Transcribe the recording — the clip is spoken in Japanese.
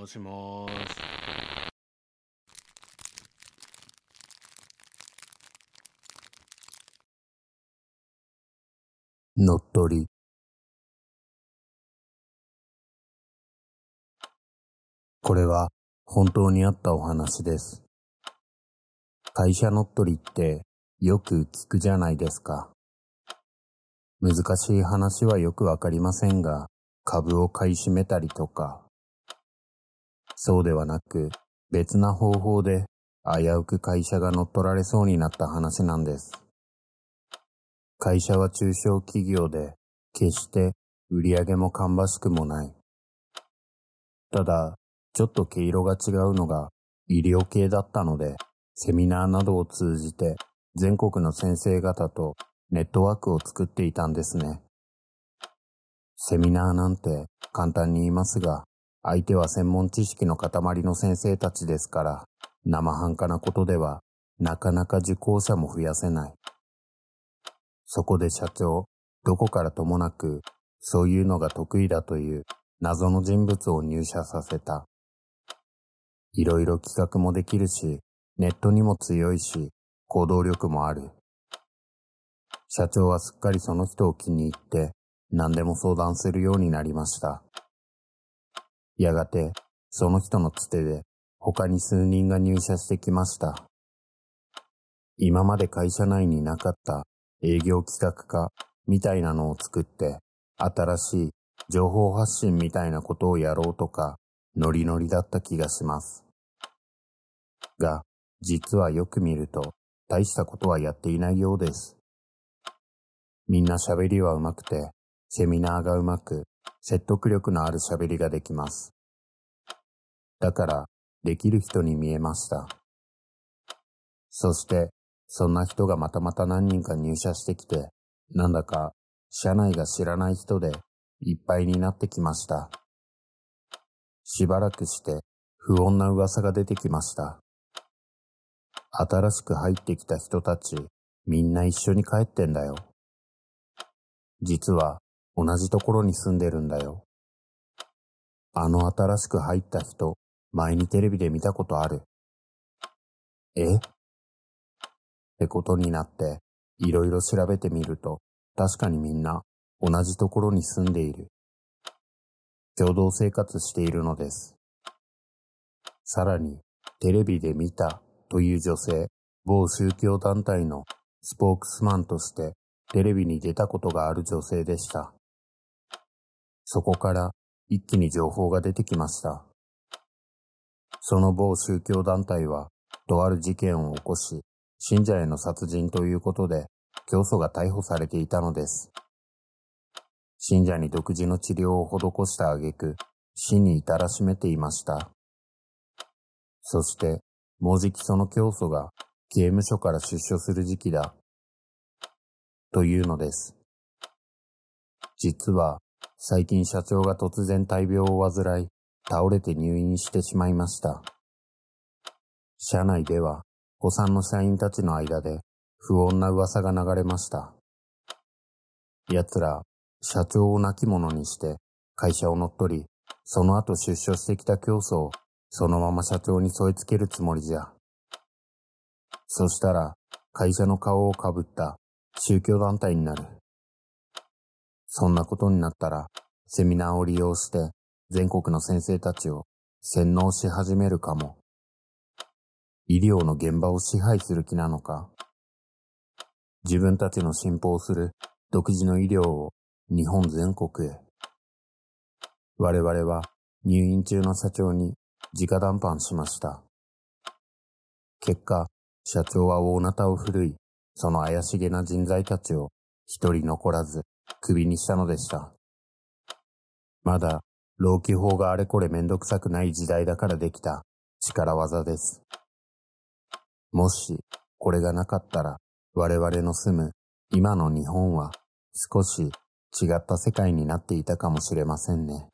もしもし。っり。これは本当にあったお話です。会社乗っ取りってよく聞くじゃないですか。難しい話はよくわかりませんが、株を買い占めたりとか、そうではなく、別な方法で危うく会社が乗っ取られそうになった話なんです。会社は中小企業で、決して売り上げも芳しくもない。ただ、ちょっと毛色が違うのが医療系だったので、セミナーなどを通じて全国の先生方とネットワークを作っていたんですね。セミナーなんて簡単に言いますが、相手は専門知識の塊の先生たちですから、生半可なことでは、なかなか受講者も増やせない。そこで社長、どこからともなく、そういうのが得意だという謎の人物を入社させた。いろいろ企画もできるし、ネットにも強いし、行動力もある。社長はすっかりその人を気に入って、何でも相談するようになりました。やがて、その人のつてで、他に数人が入社してきました。今まで会社内になかった営業企画家みたいなのを作って、新しい情報発信みたいなことをやろうとか、ノリノリだった気がします。が、実はよく見ると、大したことはやっていないようです。みんな喋りは上手くて、セミナーが上手く、説得力のある喋りができます。だから、できる人に見えました。そして、そんな人がまたまた何人か入社してきて、なんだか、社内が知らない人で、いっぱいになってきました。しばらくして、不穏な噂が出てきました。新しく入ってきた人たち、みんな一緒に帰ってんだよ。実は、同じところに住んでるんだよ。あの新しく入った人、前にテレビで見たことある。えってことになって、いろいろ調べてみると、確かにみんな同じところに住んでいる。共同生活しているのです。さらに、テレビで見たという女性、某宗教団体のスポークスマンとしてテレビに出たことがある女性でした。そこから一気に情報が出てきました。その某宗教団体は、とある事件を起こし、信者への殺人ということで、教祖が逮捕されていたのです。信者に独自の治療を施した挙句、死に至らしめていました。そして、もうじきその教祖が刑務所から出所する時期だ。というのです。実は、最近社長が突然大病を患い、倒れて入院してしまいました。社内では、子さんの社員たちの間で不穏な噂が流れました。奴ら、社長を亡き者にして会社を乗っ取り、その後出所してきた競争をそのまま社長に添え付けるつもりじゃ。そしたら、会社の顔をかぶった宗教団体になる。そんなことになったら、セミナーを利用して全国の先生たちを洗脳し始めるかも。医療の現場を支配する気なのか。自分たちの信奉する独自の医療を日本全国へ。我々は入院中の社長に直談判しました。結果、社長は大なたを振るい、その怪しげな人材たちを一人残らず首にしたのでした。まだ、老基法があれこれめんどくさくない時代だからできた力技です。もし、これがなかったら、我々の住む今の日本は少し違った世界になっていたかもしれませんね。